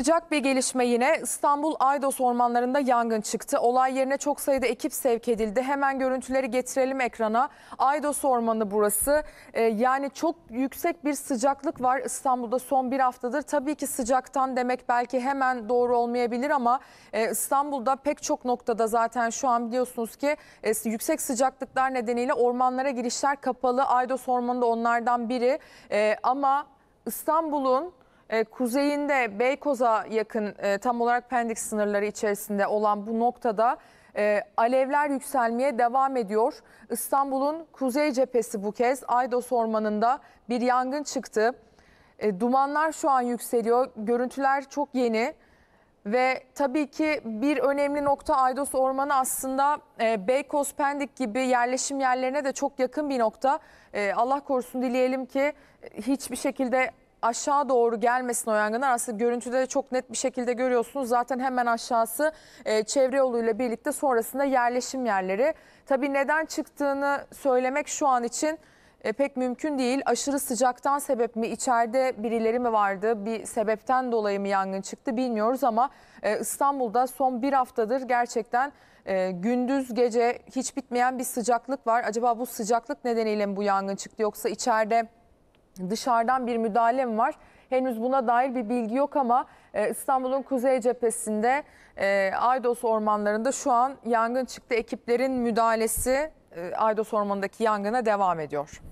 Sıcak bir gelişme yine İstanbul Aydos ormanlarında yangın çıktı. Olay yerine çok sayıda ekip sevk edildi. Hemen görüntüleri getirelim ekrana. Aydos ormanı burası. Ee, yani çok yüksek bir sıcaklık var İstanbul'da son bir haftadır. Tabii ki sıcaktan demek belki hemen doğru olmayabilir ama e, İstanbul'da pek çok noktada zaten şu an biliyorsunuz ki e, yüksek sıcaklıklar nedeniyle ormanlara girişler kapalı. Aydos ormanı da onlardan biri. E, ama İstanbul'un e, kuzeyinde Beykoz'a yakın e, tam olarak Pendik sınırları içerisinde olan bu noktada e, alevler yükselmeye devam ediyor. İstanbul'un kuzey cephesi bu kez Aydos Ormanı'nda bir yangın çıktı. dumanlar şu an yükseliyor. Görüntüler çok yeni. Ve tabii ki bir önemli nokta Aydos Ormanı aslında e, Beykoz, Pendik gibi yerleşim yerlerine de çok yakın bir nokta. Allah korusun dileyelim ki hiçbir şekilde aşağı doğru gelmesin o yangınlar. Aslında görüntüde çok net bir şekilde görüyorsunuz. Zaten hemen aşağısı e, çevre yoluyla birlikte sonrasında yerleşim yerleri. Tabii neden çıktığını söylemek şu an için e, pek mümkün değil. Aşırı sıcaktan sebep mi, içeride birileri mi vardı, bir sebepten dolayı mı yangın çıktı bilmiyoruz ama e, İstanbul'da son bir haftadır gerçekten e, gündüz gece hiç bitmeyen bir sıcaklık var. Acaba bu sıcaklık nedeniyle mi bu yangın çıktı yoksa içeride dışarıdan bir müdahale mi var? Henüz buna dair bir bilgi yok ama e, İstanbul'un kuzey cephesinde e, Aydos ormanlarında şu an yangın çıktı. Ekiplerin müdahalesi e, Aydos ormanındaki yangına devam ediyor.